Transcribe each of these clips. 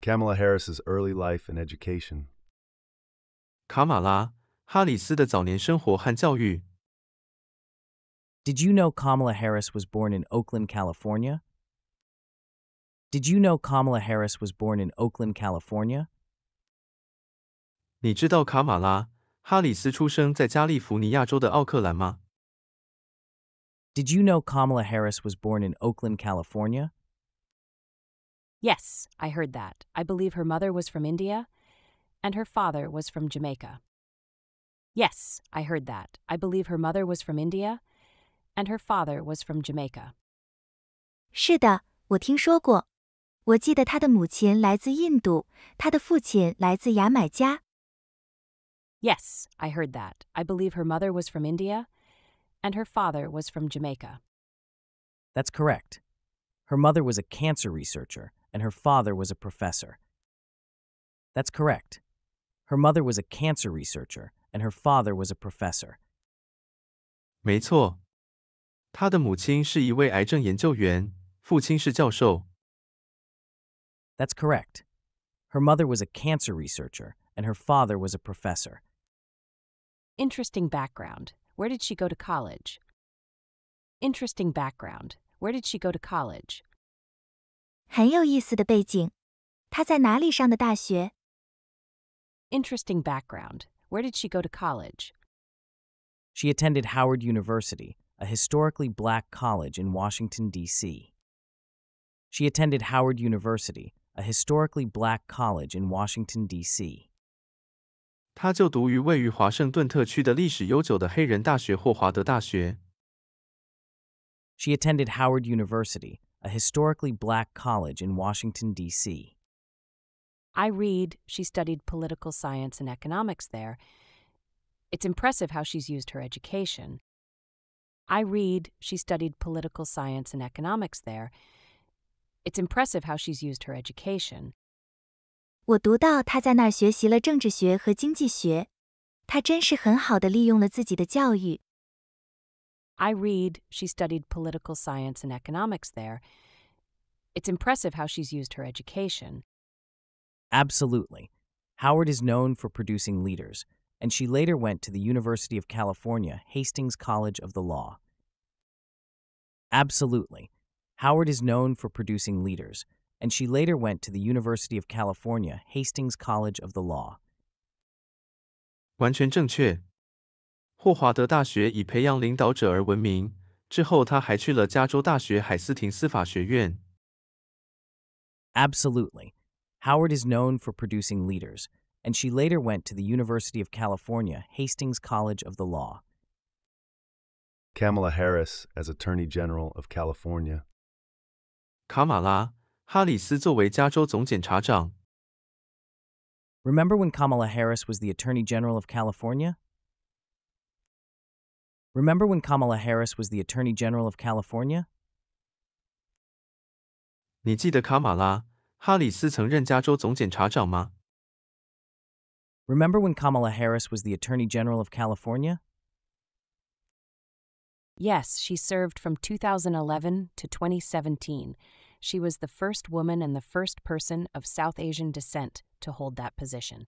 Kamala Harris's early life and education. Did you know Kamala Harris was born in Oakland, California? Did you know Kamala Harris was born in Oakland, California? 你知道卡马拉·哈里斯出生在加利福尼亚州的奥克兰吗？Did you know Kamala Harris was born in Oakland, California? Yes, I heard that. I believe her mother was from India and her father was from Jamaica. Yes, I heard that. I believe her mother was from India and her father was from Jamaica. 是的，我听说过。我记得她的母亲来自印度，她的父亲来自牙买加。Yes, I heard that. I believe her mother was from India and her father was from Jamaica. That's correct. Her mother was a cancer researcher and her father was a professor. That's correct. Her mother was a cancer researcher, and her father was a professor. That's correct. Her mother was a cancer researcher, and her father was a professor. Interesting background. Where did she go to college? Interesting background. Where did she go to college? 很有意思的背景。她在哪里上的大学？Interesting background. Where did she go to college? She attended Howard University, a historically black college in Washington, D.C. She attended Howard University, a historically black college in Washington, D.C. 她就读于位于华盛顿特区的历史悠久的黑人大学霍华德大学。She attended Howard University, a historically black college in Washington, D.C. I read she studied political science and economics there. It's impressive how she's used her education. I read she studied political science and economics there. It's impressive how she's used her education. 我读到她在那儿学习了政治学和经济学，她真是很好的利用了自己的教育。I read she studied political science and economics there. It's impressive how she's used her education. Absolutely. Howard is known for producing leaders, and she later went to the University of California, Hastings College of the Law. Absolutely. Howard is known for producing leaders, and she later went to the University of California, Hastings College of the Law. 完全正确。霍华德大学以培养领导者而闻名。之后，他还去了加州大学海斯廷司法学院。Absolutely. Howard is known for producing leaders, and she later went to the University of California, Hastings College of the Law. Kamala Harris as Attorney General of California. 卡马拉·哈里斯作为加州总检察长。Remember when Kamala Harris was the Attorney General of California? Remember when Kamala Harris was the Attorney General of California? 你记得卡马拉·哈里斯曾任加州总检察长吗？Remember when Kamala Harris was the Attorney General of California? Yes, she served from 2011 to 2017. She was the first woman and the first person of South Asian descent to hold that position.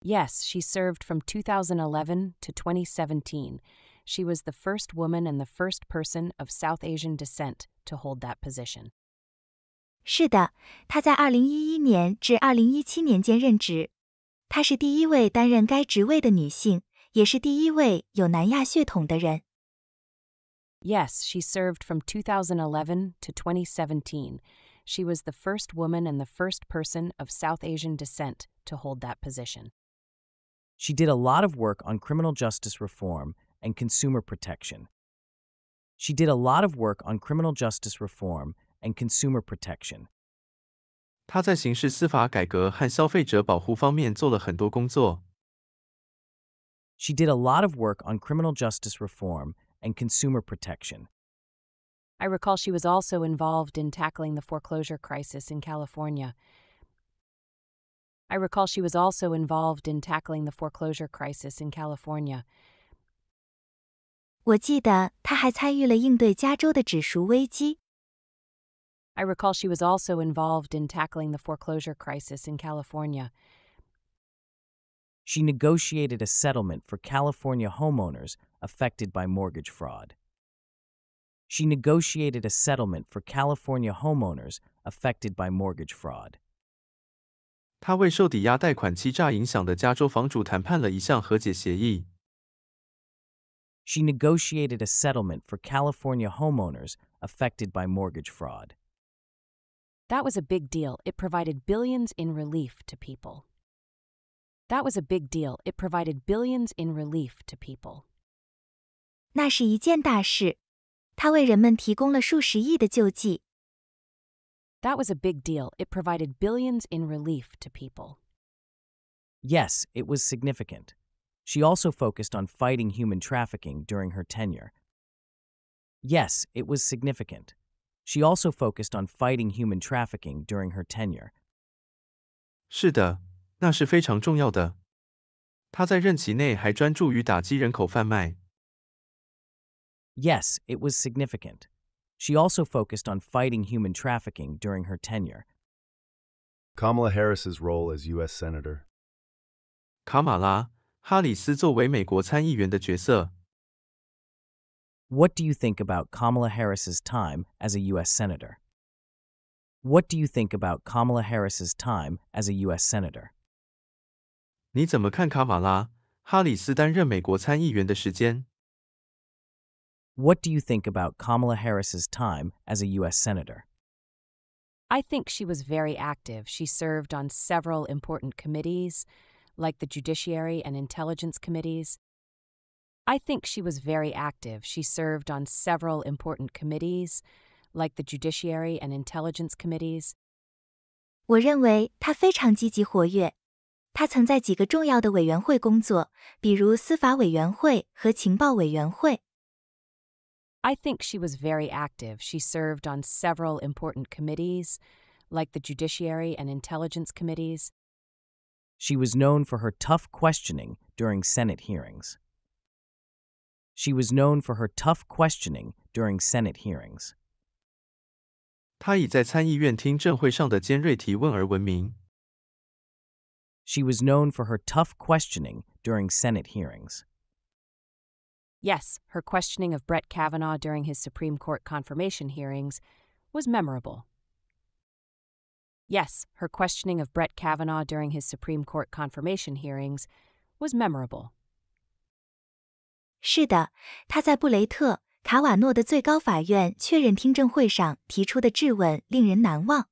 Yes, she served from 2011 to 2017. She was the first woman and the first person of South Asian descent to hold that position. Yes, she served from 2011 to 2017. She was the first woman and the first person of South Asian descent to hold that position. She did a lot of work on criminal justice reform and consumer protection. She did a lot of work on criminal justice reform and consumer protection. She did a lot of work on criminal justice reform and consumer protection. I recall she was also involved in tackling the foreclosure crisis in California. I recall she was also involved in tackling the foreclosure crisis in California. I recall she was also involved in tackling the foreclosure crisis in California. She negotiated a settlement for California homeowners affected by mortgage fraud. She negotiated a settlement for California homeowners affected by mortgage fraud. 她为受抵押贷款欺诈影响的加州房主谈判了一项和解协议。she negotiated a settlement for California homeowners affected by mortgage fraud. That was a big deal. It provided billions in relief to people. That was a big deal. It provided billions in relief to people. 那是一件大事，它为人们提供了数十亿的救济。That was a big deal. It provided billions in relief to people. Yes, it was significant. She also focused on fighting human trafficking during her tenure. Yes, it was significant. She also focused on fighting human trafficking during her tenure. 是的，那是非常重要的。她在任期内还专注于打击人口贩卖。Yes, it was significant. She also focused on fighting human trafficking during her tenure. Kamala Harris's role as U.S. Senator. Kamala 哈里斯作为美国参议员的角色。What do you think about Kamala Harris's time as a U.S. senator? What do you think about Kamala Harris's time as a U.S. senator? What do you think about Kamala Harris's time as a U.S. senator? I think she was very active. She served on several important committees, like the Judiciary and Intelligence Committees. I think she was very active. She served on several important committees, like the Judiciary and Intelligence Committees. 我认为她非常积极活跃。她曾在几个重要的委员会工作，比如司法委员会和情报委员会。I think she was very active. She served on several important committees, like the Judiciary and Intelligence Committees. She was known for her tough questioning during Senate hearings. She was known for her tough questioning during Senate hearings. 她以在参议院听证会上的尖锐提问而闻名。She was known for her tough questioning during Senate hearings. Yes, her questioning of Brett Kavanaugh during his Supreme Court confirmation hearings was memorable. Yes, her questioning of Brett Kavanaugh during his Supreme Court confirmation hearings was memorable. 是的，他在布雷特·卡瓦诺的最高法院确认听证会上提出的质问令人难忘。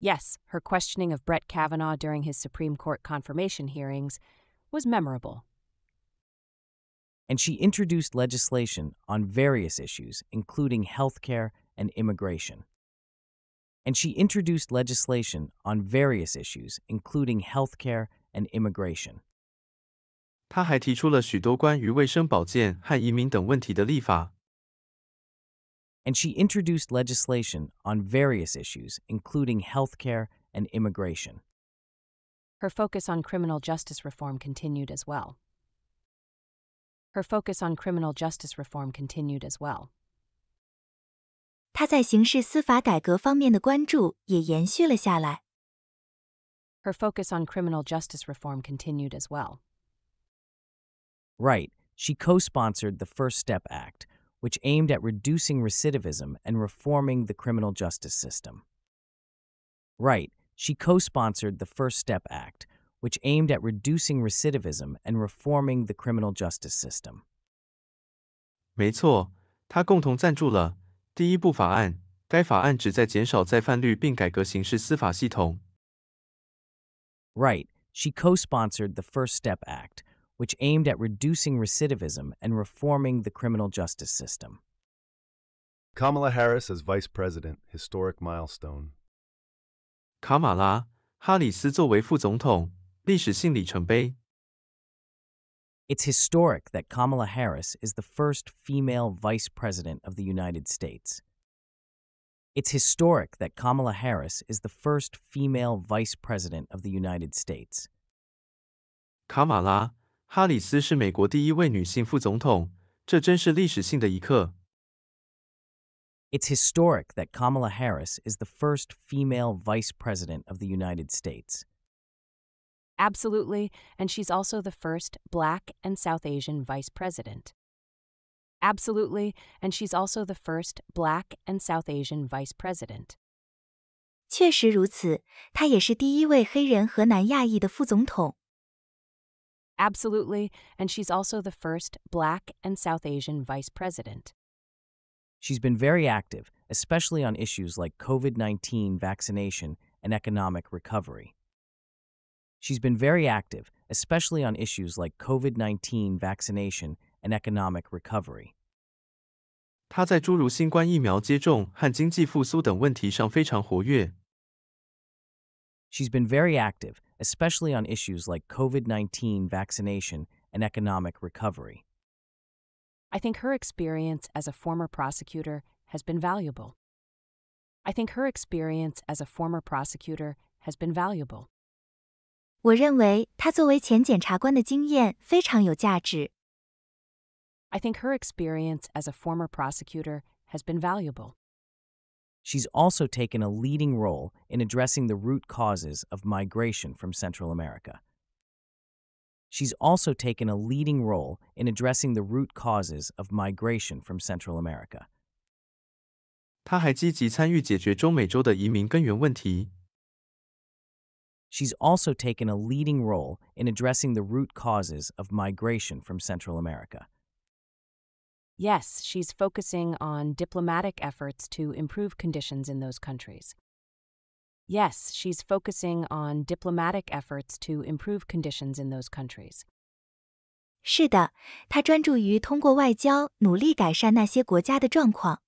Yes, her questioning of Brett Kavanaugh during his Supreme Court confirmation hearings was memorable. And she introduced legislation on various issues, including health care and immigration and she introduced legislation on various issues, including healthcare and immigration. 他还提出了许多关于卫生保健和移民等问题的立法。And she introduced legislation on various issues, including healthcare and immigration. Her focus on criminal justice reform continued as well. Her focus on criminal justice reform continued as well. 他在刑事司法改革方面的关注也延续了下来。Her focus on criminal justice reform continued as well. Right. She co sponsored the First Step Act, which aimed at reducing recidivism and reforming the criminal justice system. Right. She co sponsored the First Step Act, which aimed at reducing recidivism and reforming the criminal justice system. 没错，她共同赞助了第一部法案，该法案旨在减少再犯率并改革刑事司法系统。Right. She co sponsored the First Step Act, which aimed at reducing recidivism and reforming the criminal justice system. Kamala Harris as Vice President, historic milestone. Kamala 卡马拉·哈里斯作为副总统，历史性里程碑。it's historic that Kamala Harris is the first female vice president of the United States. It's historic that Kamala Harris is the first female vice president of the United States. It's historic that Kamala Harris is the first female vice president of the United States. Absolutely, and she's also the first Black and South Asian vice president. Absolutely, and she's also the first Black and South Asian vice president. 确实如此，他也是第一位黑人和南亚裔的副总统。Absolutely, and she's also the first Black and South Asian vice president. She's been very active, especially on issues like COVID 19 vaccination and economic recovery. She's been very active, especially on issues like COVID 19 vaccination and economic recovery. 她在诸如新冠疫苗接种和经济复苏等问题上非常活跃。She's been very active, especially on issues like COVID 19 vaccination and economic recovery. I think her experience as a former prosecutor has been valuable. I think her experience as a former prosecutor has been valuable. 我认为她作为前检察官的经验非常有价值。I think her experience as a former prosecutor has been valuable. She's also taken a leading role in addressing the root causes of migration from Central America. She's also taken a leading role in addressing the root causes of migration from Central America. 她还积极参与解决中美洲的移民根源问题。She's also taken a leading role in addressing the root causes of migration from Central America. Yes, she's focusing on diplomatic efforts to improve conditions in those countries. Yes, she's focusing on diplomatic efforts to improve conditions in those countries. 是的，她专注于通过外交努力改善那些国家的状况。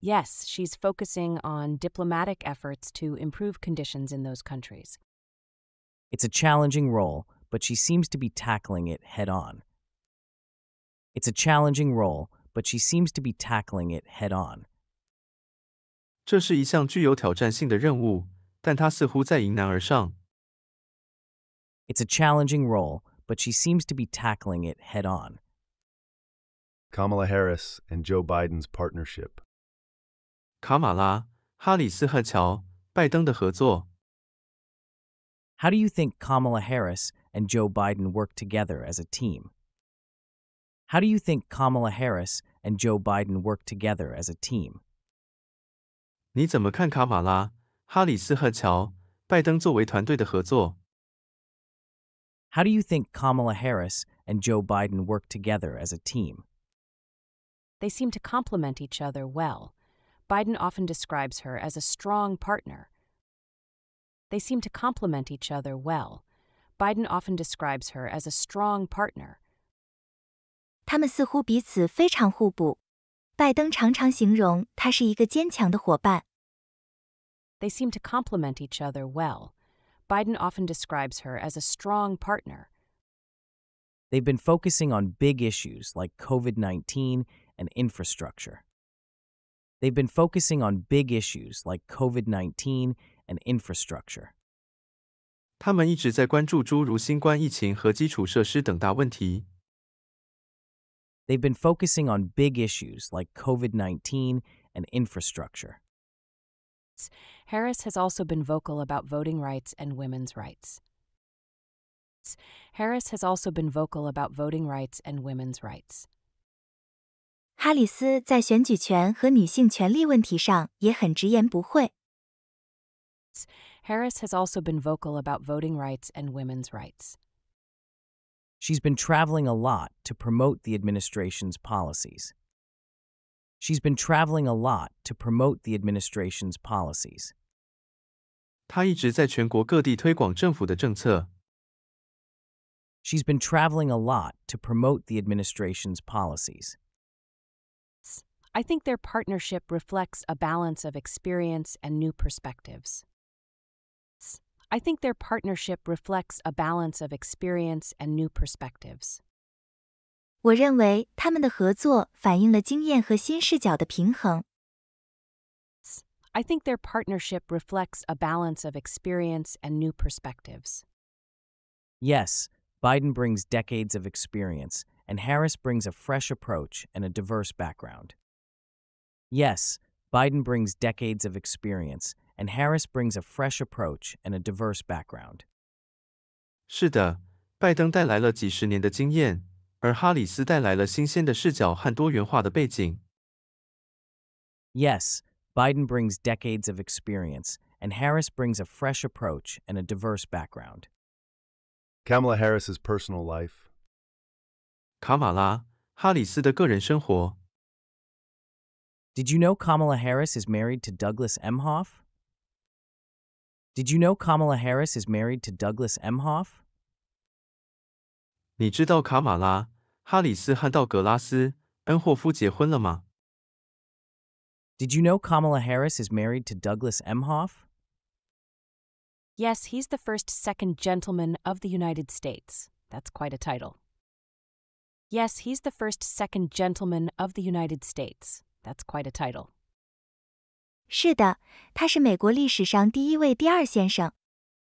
Yes, she's focusing on diplomatic efforts to improve conditions in those countries. It's a challenging role, but she seems to be tackling it head on. It's a challenging role, but she seems to be tackling it head on. 这是一项具有挑战性的任务，但她似乎在迎难而上。It's a challenging role, but she seems to be tackling it head on. Kamala Harris and Joe Biden's partnership. 卡马拉、哈里斯和乔拜登的合作。How do you think Kamala Harris and Joe Biden work together as a team? How do you think Kamala Harris and Joe Biden work together as a team? 你怎么看卡马拉、哈里斯和乔拜登作为团队的合作？How do you think Kamala Harris and Joe Biden work together as a team? They seem to complement each other well. Biden often describes her as a strong partner. They seem to complement each other well. Biden often describes her as a strong partner. They seem to complement each other well. Biden often describes her as a strong partner. They've been focusing on big issues like COVID 19 and infrastructure. They've been focusing on big issues like COVID 19 and infrastructure. 他们一直在关注诸如新冠疫情和基础设施等大问题。They've been focusing on big issues like COVID 19 and infrastructure. Harris has also been vocal about voting rights and women's rights. Harris has also been vocal about voting rights and women's rights. 哈里斯在选举权和女性权利问题上也很直言不讳。Harris has also been vocal about voting rights and women's rights. She's been traveling a lot to promote the administration's policies. She's been traveling a lot to promote the administration's policies. 她一直在全国各地推广政府的政策。She's been traveling a lot to promote the administration's policies. I think their partnership reflects a balance of experience and new perspectives. I think their partnership reflects a balance of experience and new perspectives. 我认为他们的合作反映了经验和新视角的平衡。I think their partnership reflects a balance of experience and new perspectives. Yes, Biden brings decades of experience, and Harris brings a fresh approach and a diverse background. Yes, Biden brings decades of experience, and Harris brings a fresh approach and a diverse background. Yes, Biden brings decades of experience, and Harris brings a fresh approach and a diverse background. Kamala Harris's personal life. life. Did you know Kamala Harris is married to Douglas Emhoff? Did you know Kamala Harris is married to Douglas Emhoff? 你知道卡马拉·哈里斯和道格拉斯·恩霍夫结婚了吗？Did you know Kamala Harris is married to Douglas Emhoff? Yes, he's the first second gentleman of the United States. That's quite a title. Yes, he's the first second gentleman of the United States. That's quite a title. 是的，他是美国历史上第一位第二先生，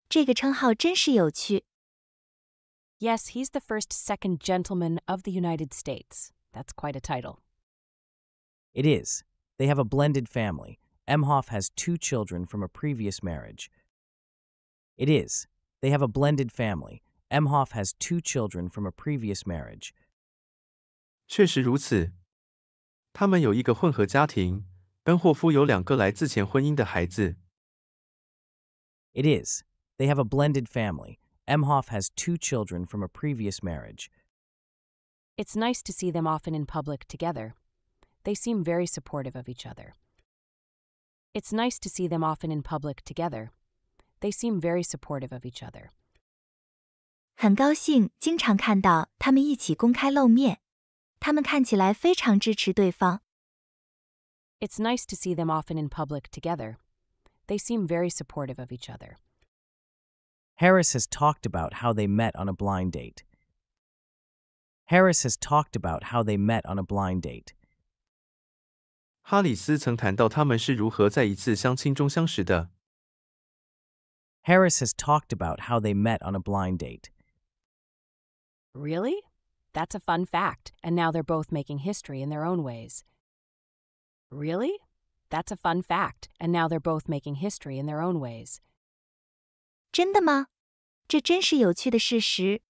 这个称号真是有趣。Yes, he's the first second gentleman of the United States. That's quite a title. It is. They have a blended family. Emhoff has two children from a previous marriage. It is. They have a blended family. Emhoff has two children from a previous marriage. 确实如此，他们有一个混合家庭。恩霍夫有两个来自前婚姻的孩子。It is. They have a blended family. Emhoff has two children from a previous marriage. It's nice to see them often in public together. They seem very supportive of each other. It's nice to see them often in public together. They seem very supportive of each other. 很高兴经常看到他们一起公开露面。他们看起来非常支持对方。It's nice to see them often in public together. They seem very supportive of each other. Harris has talked about how they met on a blind date. Harris has talked about how they met on a blind date. 哈里斯曾谈到他们是如何在一次相亲中相识的。Harris has talked about how they met on a blind date. Really? That's a fun fact, and now they're both making history in their own ways. Really? That's a fun fact, and now they're both making history in their own ways. 真的吗？这真是有趣的事实。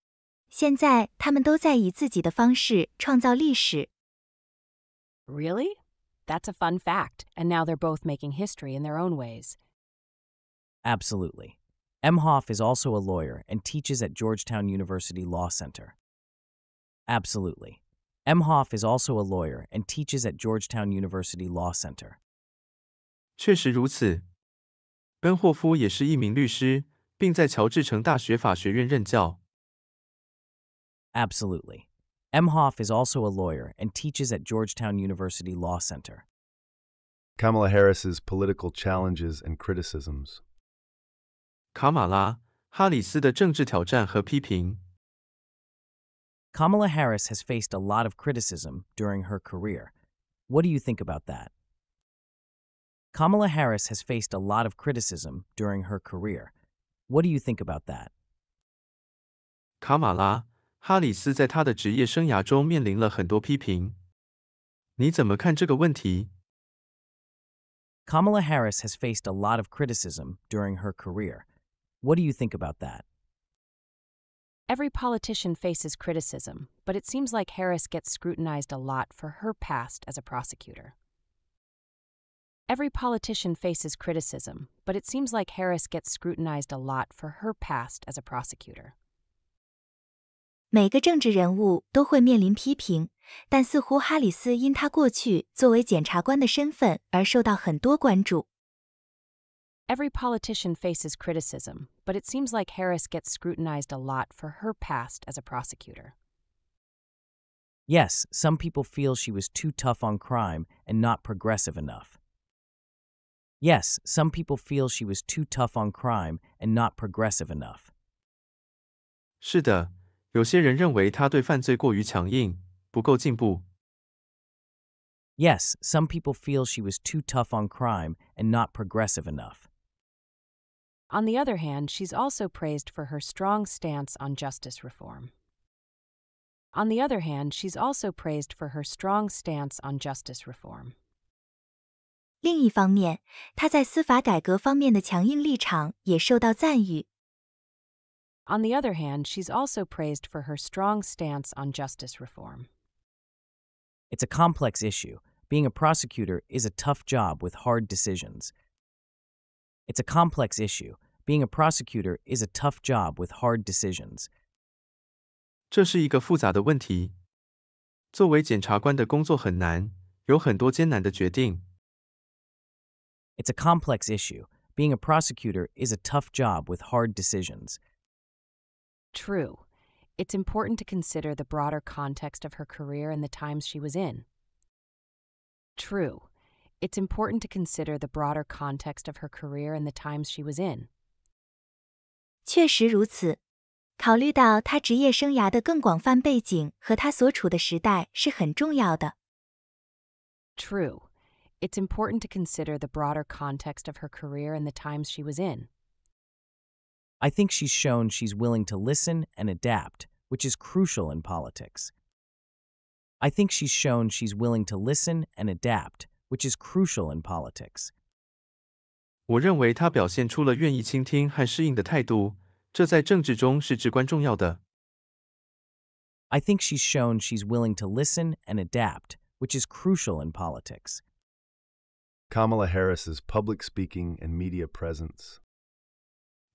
现在他们都在以自己的方式创造历史。Really? That's a fun fact, and now they're both making history in their own ways. Absolutely. Emhoff is also a lawyer and teaches at Georgetown University Law Center. Absolutely. Emhoff is also a lawyer and teaches at Georgetown University Law Center. 确实如此，本霍夫也是一名律师，并在乔治城大学法学院任教。Absolutely. Emhoff is also a lawyer and teaches at Georgetown University Law Center. Kamala Harris's political challenges and criticisms. Kamala Harris has faced a lot of criticism during her career. What do you think about that? Kamala Harris has faced a lot of criticism during her career. What do you think about that? Kamala Harris has faced a lot of criticism during her career. What do you think about that? Every politician faces criticism, but it seems like Harris gets scrutinized a lot for her past as a prosecutor. Every politician faces criticism, but it seems like Harris gets scrutinized a lot for her past as a prosecutor. 每个政治人物都会面临批评，但似乎哈里斯因他过去作为检察官的身份而受到很多关注。Every politician faces criticism, but it seems like Harris gets scrutinized a lot for her past as a prosecutor. Yes, some people feel she was too tough on crime and not progressive enough. Yes, some people feel she was too tough on crime and not progressive enough. Yes, some people feel she was too tough on crime and not progressive enough. On the other hand, she's also praised for her strong stance on justice reform. On the other hand, she's also praised for her strong stance on justice reform. 另一方面，她在司法改革方面的强硬立场也受到赞誉。On the other hand, she's also praised for her strong stance on justice reform. It's a complex issue. Being a prosecutor is a tough job with hard decisions. It's a complex issue being a prosecutor is a tough job with hard decisions. 这是一个复杂的问题。作为检察官的工作很难，有很多艰难的决定。It's a complex issue. Being a prosecutor is a tough job with hard decisions. True. It's important to consider the broader context of her career and the times she was in. True. It's important to consider the broader context of her career and the times she was in. 确实如此。考虑到他职业生涯的更广泛背景和他所处的时代是很重要的。True, it's important to consider the broader context of her career and the times she was in. I think she's shown she's willing to listen and adapt, which is crucial in politics. I think she's shown she's willing to listen and adapt, which is crucial in politics. 我认为他表现出了愿意倾听和适应的态度，这在政治中是至关重要的。I think she's shown she's willing to listen and adapt, which is crucial in politics. Kamala Harris's public speaking and media presence.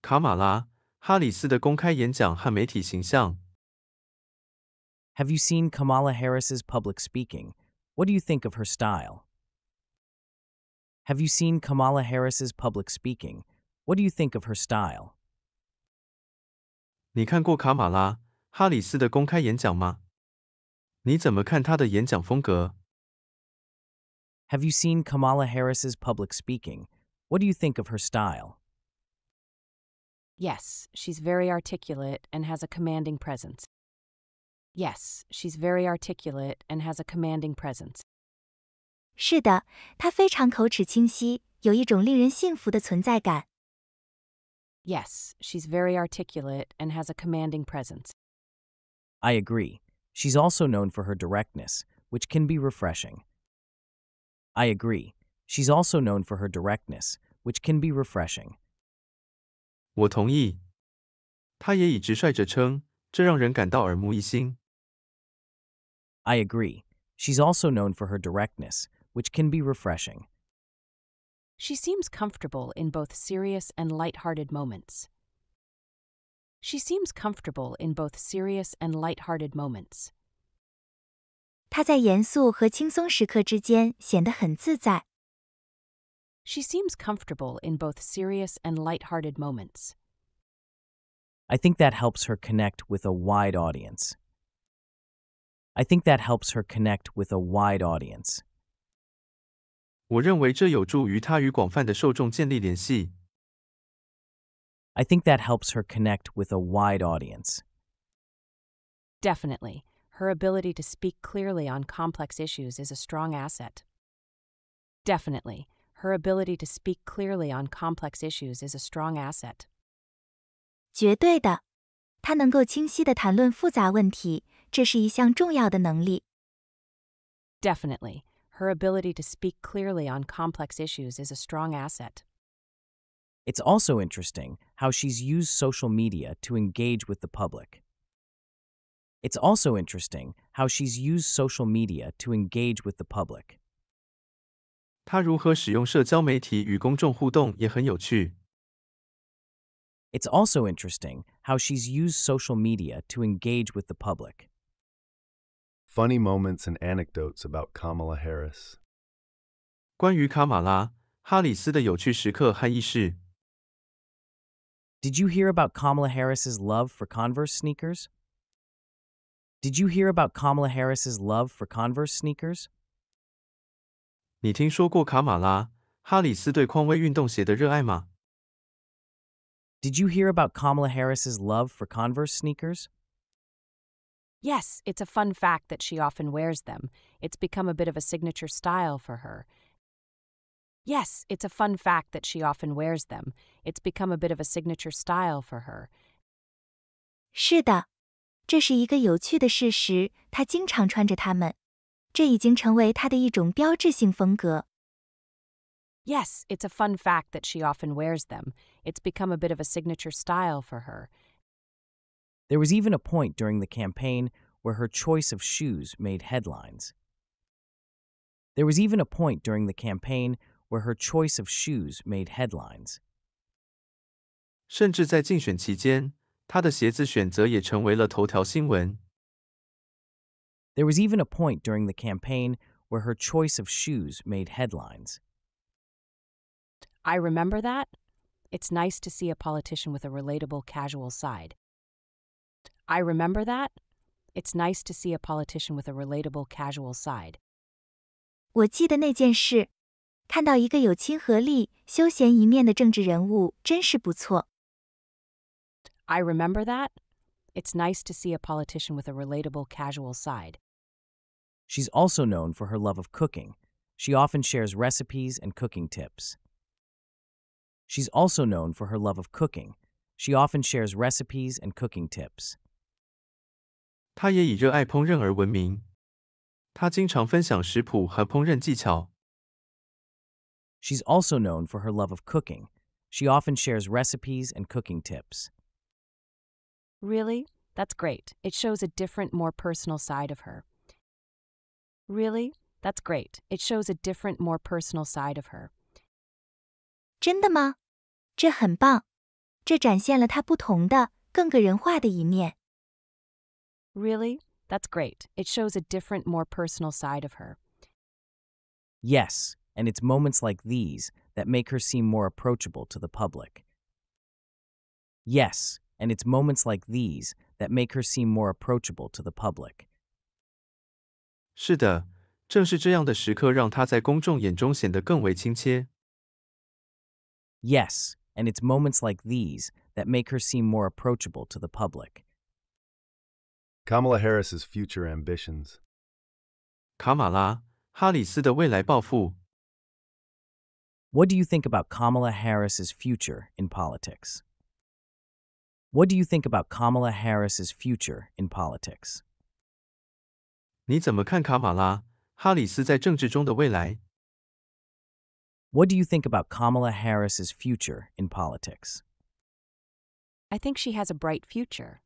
卡马拉·哈里斯的公开演讲和媒体形象。Have you seen Kamala Harris's public speaking? What do you think of her style? Have you seen Kamala Harris's public speaking? What do you think of her style? Have you seen Kamala Harris's public speaking? What do you think of her style? Yes, she's very articulate and has a commanding presence. Yes, she's very articulate and has a commanding presence. 是的，他非常口齿清晰，有一种令人信服的存在感。Yes, she's very articulate and has a commanding presence. I agree. She's also known for her directness, which can be refreshing. I agree. She's also known for her directness, which can be refreshing. I agree. She's also known for her directness, which can be refreshing. She seems comfortable in both serious and light-hearted moments. She seems comfortable in both serious and light-hearted moments. She seems comfortable in both serious and light-hearted moments. I think that helps her connect with a wide audience. I think that helps her connect with a wide audience. 我认为这有助于她与广泛的受众建立联系。I think that helps her connect with a wide audience. Definitely. Her ability to speak clearly on complex issues is a strong asset. Definitely. Her ability to speak clearly on complex issues is a strong asset. 绝对的，她能够清晰地谈论复杂问题，这是一项重要的能力。Definitely her ability to speak clearly on complex issues is a strong asset. It's also interesting how she's used social media to engage with the public. It's also interesting how she's used social media to engage with the public. It's also interesting how she's used social media to engage with the public funny moments and anecdotes about Kamala Harris. Did you hear about Kamala Harris's love for Converse sneakers? Did you hear about Kamala Harris's love for Converse sneakers? 你听说过卡马拉·哈里斯对匡威运动鞋的热爱吗？Did you hear about Kamala Harris's love for Converse sneakers? Yes, it's a fun fact that she often wears them. It's become a bit of a signature style for her. Yes, it's a fun fact that she often wears them. It's become a bit of a signature style for her. 是的，这是一个有趣的事实。她经常穿着它们，这已经成为她的一种标志性风格。Yes, it's a fun fact that she often wears them. It's become a bit of a signature style for her. There was even a point during the campaign where her choice of shoes made headlines. There was even a point during the campaign where her choice of shoes made headlines. 甚至在竞选期间，她的鞋子选择也成为了头条新闻。There was even a point during the campaign where her choice of shoes made headlines. I remember that. It's nice to see a politician with a relatable, casual side. I remember that. It's nice to see a politician with a relatable, casual side. 我记得那件事，看到一个有亲和力、休闲一面的政治人物，真是不错。I remember that. It's nice to see a politician with a relatable, casual side. She's also known for her love of cooking. She often shares recipes and cooking tips. She's also known for her love of cooking. She often shares recipes and cooking tips. 他也以热爱烹饪而闻名。他经常分享食谱和烹饪技巧。She's also known for her love of cooking. She often shares recipes and cooking tips. Really? That's great. It shows a different, more personal side of her. Really? That's great. It shows a different, more personal side of her. 真的吗？这很棒，这展现了她不同的、更个人化的一面。Really? That's great. It shows a different, more personal side of her. Yes, and it's moments like these that make her seem more approachable to the public. Yes, and it's moments like these that make her seem more approachable to the public. Yes, and it's moments like these that make her seem more approachable to the public. Kamala Harris's future ambitions. What do you think about Kamala Harris's future in politics? What do you think about Kamala Harris's future in politics? What do you think about Kamala Harris's future in politics? I think she has a bright future.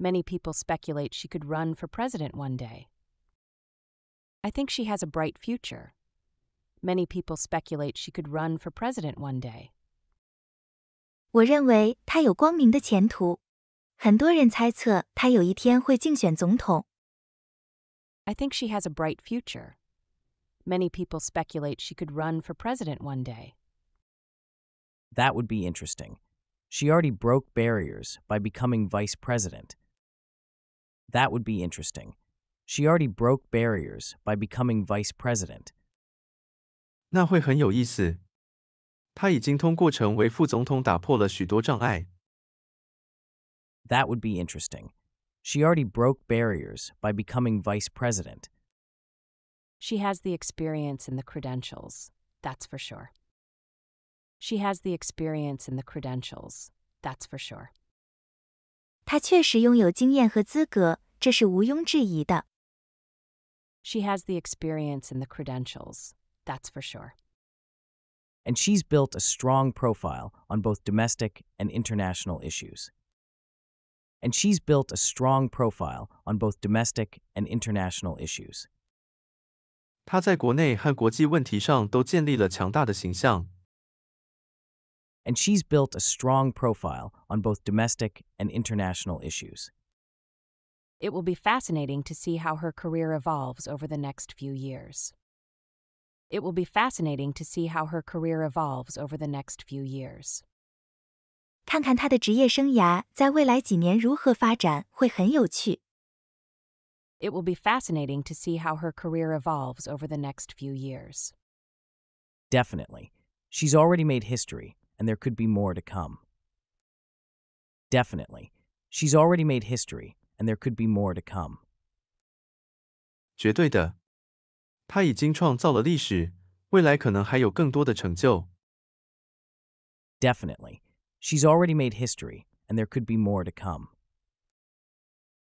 Many people speculate she could run for president one day. I think she has a bright future. Many people speculate she could run for president one day. 我认为她有光明的前途。很多人猜测她有一天会竞选总统。I think she has a bright future. Many people speculate she could run for president one day. That would be interesting. She already broke barriers by becoming vice president. That would be interesting. She already broke barriers by becoming vice president. 那会很有意思。她已经通过成为副总统打破了许多障碍。That would be interesting. She already broke barriers by becoming vice president. She has the experience and the credentials, that's for sure. She has the experience and the credentials, that's for sure. 她确实拥有经验和资格，这是毋庸置疑的。She has the experience and the credentials, that's for sure. And she's built a strong profile on both domestic and international issues. And she's built a strong profile on both domestic and international issues. 她在国内和国际问题上都建立了强大的形象，and she's built a strong profile on both domestic and international issues. It will be fascinating to see how her career evolves over the next few years. It will be fascinating to see how her career evolves over the next few years. 看看她的职业生涯在未来几年如何发展会很有趣。It will be fascinating to see how her career evolves over the next few years. Definitely. She's already made history, and there could be more to come. Definitely. She's already made history, and there could be more to come. 绝对的，她已经创造了历史，未来可能还有更多的成就。Definitely. She's already made history, and there could be more to come.